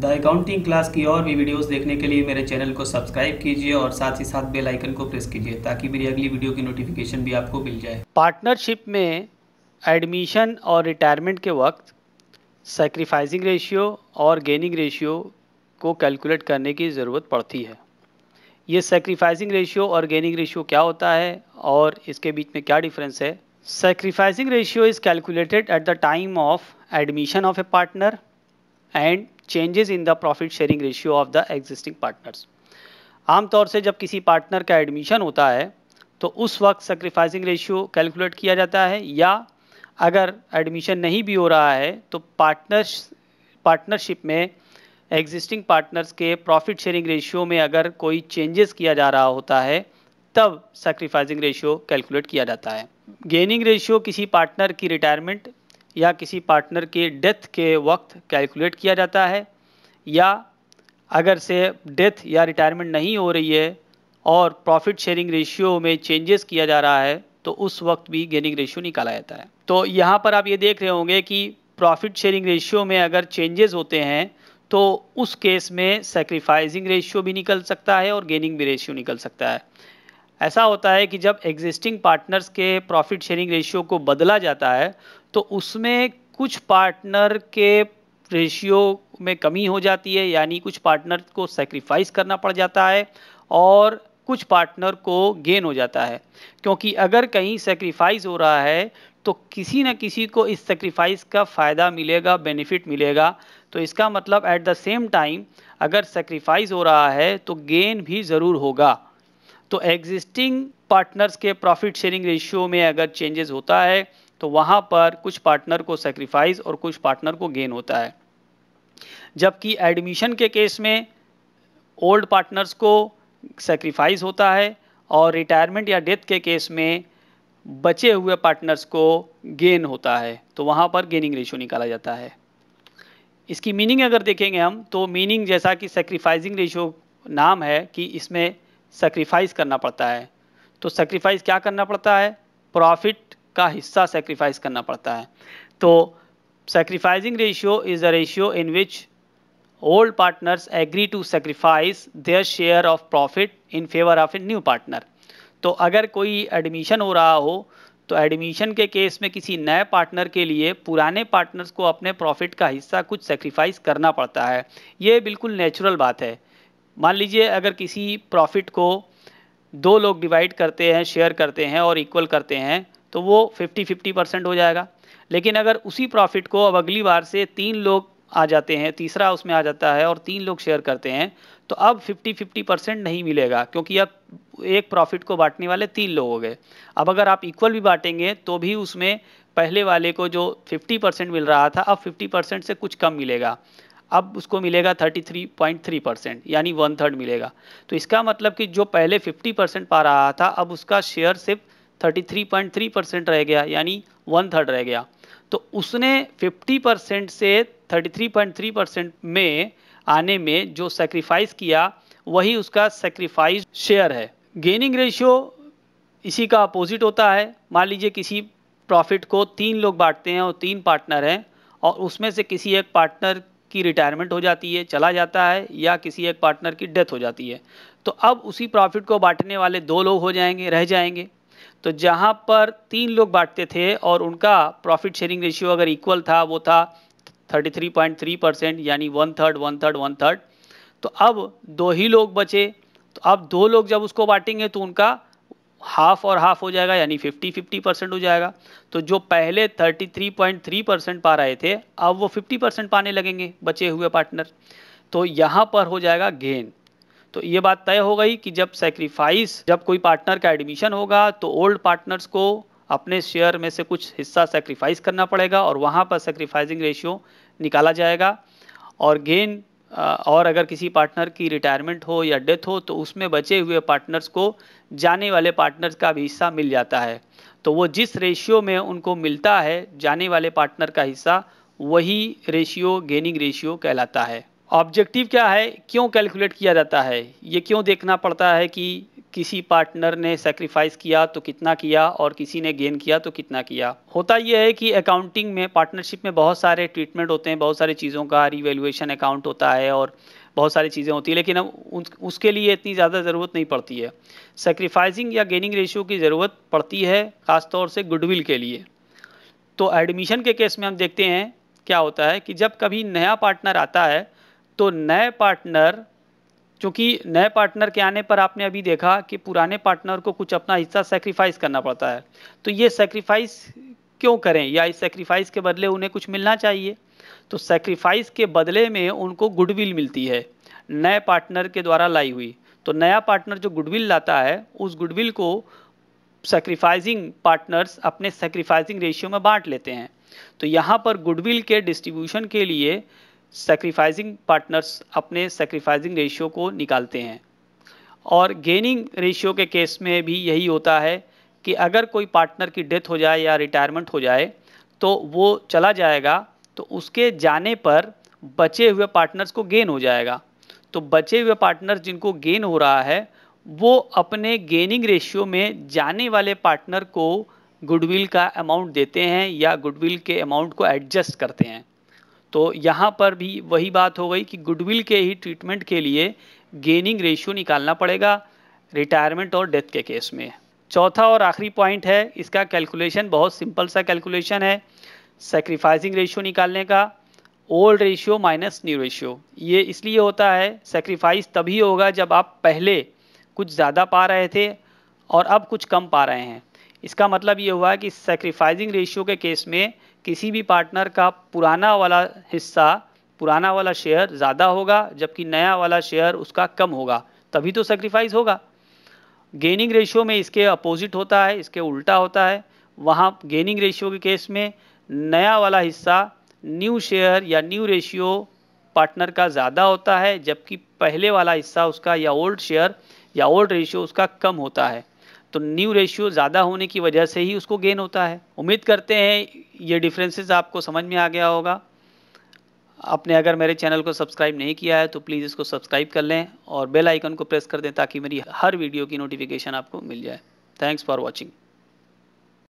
the accounting class की और भी वीडियोस देखने के लिए मेरे चैनल को सब्सक्राइब कीजिए और साथ ही साथ बेल आइकन को प्रेस कीजिए ताकि मेरी अगली वीडियो की नोटिफिकेशन भी आपको मिल जाए पार्टनरशिप में एडमिशन और रिटायरमेंट के वक्त सेक्रीफाइजिंग रेशियो और गेनिंग रेशियो को कैलकुलेट करने की ज़रूरत पड़ती है ये सेक्रीफाइसिंग रेशियो और गेनिंग रेशियो क्या होता है और इसके बीच में क्या डिफरेंस है sacrificing ratio is calculated at the time of admission of a partner and changes in the profit sharing ratio of the existing partners आमतौर से जब किसी पार्टनर का एडमिशन होता है तो उस वक्त सेक्रीफाइसिंग रेशियो कैलकुलेट किया जाता है या अगर एडमिशन नहीं भी हो रहा है तो पार्टनर्स पार्टनरशिप में एग्जिस्टिंग पार्टनर्स के प्रॉफिट शेयरिंग रेशियो में अगर कोई चेंजेस किया जा रहा होता है तब सेक्रीफाइसिंग रेशियो कैलकुलेट किया जाता है गेनिंग रेशियो किसी पार्टनर की रिटायरमेंट या किसी पार्टनर के डेथ के वक्त कैलकुलेट किया जाता है या अगर से डेथ या रिटायरमेंट नहीं हो रही है और प्रॉफिट शेयरिंग रेशियो में चेंजेस किया जा रहा है तो उस वक्त भी गेनिंग रेशियो निकाला जाता है तो यहाँ पर आप ये देख रहे होंगे कि प्रॉफिट शेयरिंग रेशियो में अगर चेंजेस होते हैं तो उस केस में सेक्रीफाइजिंग रेशियो भी निकल सकता है और गेनिंग भी रेशियो निकल सकता है ऐसा होता है कि जब एग्जिस्टिंग पार्टनर्स के प्रॉफिट शेयरिंग रेशियो को बदला जाता है तो उसमें कुछ पार्टनर के रेशियो में कमी हो जाती है यानी कुछ पार्टनर को सेक्रीफाइस करना पड़ जाता है और कुछ पार्टनर को गेन हो जाता है क्योंकि अगर कहीं सेक्रीफाइस हो रहा है तो किसी न किसी को इस सेक्रीफाइस का फ़ायदा मिलेगा बेनिफिट मिलेगा तो इसका मतलब एट द सेम टाइम अगर सेक्रीफाइस हो रहा है तो गेन भी ज़रूर होगा तो एग्जिस्टिंग पार्टनर्स के प्रॉफिट शेयरिंग रेशियो में अगर चेंजेस होता है तो वहाँ पर कुछ पार्टनर को सेक्रीफाइस और कुछ पार्टनर को गेन होता है जबकि एडमिशन के केस में ओल्ड पार्टनर्स को सेक्रीफाइस होता है और रिटायरमेंट या डेथ के केस में बचे हुए पार्टनर्स को गेन होता है तो वहाँ पर गेनिंग रेशियो निकाला जाता है इसकी मीनिंग अगर देखेंगे हम तो मीनिंग जैसा कि सेक्रीफाइजिंग रेशियो नाम है कि इसमें सेक्रीफाइस करना पड़ता है तो सेक्रीफाइस क्या करना पड़ता है प्रॉफिट का हिस्सा सेक्रीफाइस करना पड़ता है तो sacrificing ratio is the ratio in which old partners agree to sacrifice their share of profit in favour of a new partner तो अगर कोई एडमिशन हो रहा हो तो एडमिशन के केस में किसी नए पार्टनर के लिए पुराने पार्टनर्स को अपने प्रॉफिट का हिस्सा कुछ सेक्रीफाइस करना पड़ता है ये बिल्कुल नेचुरल बात है मान लीजिए अगर किसी प्रॉफिट को दो लोग डिवाइड करते हैं शेयर करते हैं और इक्वल करते हैं तो वो फिफ्टी फिफ्टी परसेंट हो जाएगा लेकिन अगर उसी प्रॉफिट को अब अगली बार से तीन लोग आ जाते हैं तीसरा उसमें आ जाता है और तीन लोग शेयर करते हैं तो अब फिफ्टी फिफ्टी परसेंट नहीं मिलेगा क्योंकि अब एक प्रॉफिट को बांटने वाले तीन लोग हो गए अब अगर आप इक्वल भी बांटेंगे तो भी उसमें पहले वाले को जो 50 परसेंट मिल रहा था अब 50 परसेंट से कुछ कम मिलेगा अब उसको मिलेगा 33.3 परसेंट यानी वन थर्ड मिलेगा तो इसका मतलब कि जो पहले 50 परसेंट पा रहा था अब उसका शेयर सिर्फ 33.3 परसेंट रह गया यानी वन थर्ड रह गया तो उसने 50 परसेंट से 33.3 परसेंट में आने में जो सेक्रीफाइस किया वही उसका सेक्रीफाइस शेयर है गेनिंग रेशियो इसी का अपोजिट होता है मान लीजिए किसी प्रॉफिट को तीन लोग बांटते हैं और तीन पार्टनर हैं और उसमें से किसी एक पार्टनर की रिटायरमेंट हो जाती है चला जाता है या किसी एक पार्टनर की डेथ हो जाती है तो अब उसी प्रॉफिट को बांटने वाले दो लोग हो जाएंगे रह जाएंगे तो जहाँ पर तीन लोग बांटते थे और उनका प्रॉफिट शेयरिंग रेशियो अगर इक्वल था वो था 33.3 परसेंट यानी one third one third one third तो अब दो ही लोग बचे तो अब दो लोग जब उसको बांटेंगे तो उनका हाफ और हाफ हो जाएगा यानी 50 50 परसेंट हो जाएगा तो जो पहले 33.3 परसेंट पा रहे थे अब वो 50 परसेंट पाने लगेंगे बचे हुए पार्टनर तो यहाँ पर हो जाएगा गेन तो ये बात तय हो गई कि जब सेक्रीफाइस जब कोई पार्टनर का एडमिशन होगा तो ओल्ड पार्टनर्स को अपने शेयर में से कुछ हिस्सा सेक्रीफाइस करना पड़ेगा और वहाँ पर सेक्रीफाइसिंग रेशियो निकाला जाएगा और गेन और अगर किसी पार्टनर की रिटायरमेंट हो या डेथ हो तो उसमें बचे हुए पार्टनर्स को जाने वाले पार्टनर्स का भी हिस्सा मिल जाता है तो वो जिस रेशियो में उनको मिलता है जाने वाले पार्टनर का हिस्सा वही रेशियो गेनिंग रेशियो कहलाता है ऑब्जेक्टिव क्या है क्यों कैलकुलेट किया जाता है ये क्यों देखना पड़ता है कि किसी पार्टनर ने सेक्रीफाइस किया तो कितना किया और किसी ने गेन किया तो कितना किया होता यह है कि अकाउंटिंग में पार्टनरशिप में बहुत सारे ट्रीटमेंट होते हैं बहुत सारी चीज़ों का रिवेल्यूएशन अकाउंट होता है और बहुत सारी चीज़ें होती है लेकिन अब उस, उसके लिए इतनी ज़्यादा ज़रूरत नहीं पड़ती है सेक्रीफाइसिंग या गेनिंग रेशियो की ज़रूरत पड़ती है ख़ासतौर से गुडविल के लिए तो एडमिशन के केस में हम देखते हैं क्या होता है कि जब कभी नया पार्टनर आता है तो नए पार्टनर क्योंकि नए पार्टनर के आने पर आपने अभी देखा कि पुराने पार्टनर को कुछ अपना हिस्सा सेक्रीफाइस करना पड़ता है तो ये सेक्रीफाइस क्यों करें या इस सेक्रीफाइस के बदले उन्हें कुछ मिलना चाहिए तो सेक्रीफाइस के बदले में उनको गुडविल मिलती है नए पार्टनर के द्वारा लाई हुई तो नया पार्टनर जो गुडविल लाता है उस गुडविल को सेक्रीफाइजिंग पार्टनर्स अपने सेक्रीफाइजिंग रेशियो में बांट लेते हैं तो यहाँ पर गुडविल के डिस्ट्रीब्यूशन के लिए सेक्रीफाइजिंग पार्टनर्स अपने सेक्रीफाइजिंग रेशियो को निकालते हैं और गेनिंग रेशियो के केस में भी यही होता है कि अगर कोई पार्टनर की डेथ हो जाए या रिटायरमेंट हो जाए तो वो चला जाएगा तो उसके जाने पर बचे हुए पार्टनर्स को गेन हो जाएगा तो बचे हुए पार्टनर्स जिनको गेन हो रहा है वो अपने गेनिंग रेशियो में जाने वाले पार्टनर को गुडविल का अमाउंट देते हैं या गुडविल के अमाउंट को एडजस्ट करते हैं तो यहाँ पर भी वही बात हो गई कि गुडविल के ही ट्रीटमेंट के लिए गेनिंग रेशियो निकालना पड़ेगा रिटायरमेंट और डेथ के केस में चौथा और आखिरी पॉइंट है इसका कैलकुलेशन बहुत सिंपल सा कैलकुलेशन है सेक्रीफाइसिंग रेशियो निकालने का old ratio minus new ratio ये इसलिए होता है सेक्रीफाइस तभी होगा जब आप पहले कुछ ज़्यादा पा रहे थे और अब कुछ कम पा रहे हैं इसका मतलब ये हुआ कि सेक्रीफाइसिंग रेशियो के केस में किसी भी पार्टनर का पुराना वाला हिस्सा पुराना वाला शेयर ज़्यादा होगा जबकि नया वाला शेयर उसका कम होगा तभी तो सेक्रीफाइस होगा गेनिंग रेशियो में इसके अपोजिट होता है इसके उल्टा होता है वहाँ गेनिंग रेशियो के केस में नया वाला हिस्सा न्यू शेयर या न्यू रेशियो पार्टनर का ज़्यादा होता है जबकि पहले वाला हिस्सा उसका या ओल्ड शेयर या ओल्ड रेशियो उसका कम होता है तो न्यू रेशियो ज़्यादा होने की वजह से ही उसको गेन होता है उम्मीद करते हैं ये डिफरेंसेस आपको समझ में आ गया होगा आपने अगर मेरे चैनल को सब्सक्राइब नहीं किया है तो प्लीज़ इसको सब्सक्राइब कर लें और बेल आइकन को प्रेस कर दें ताकि मेरी हर वीडियो की नोटिफिकेशन आपको मिल जाए थैंक्स फॉर वॉचिंग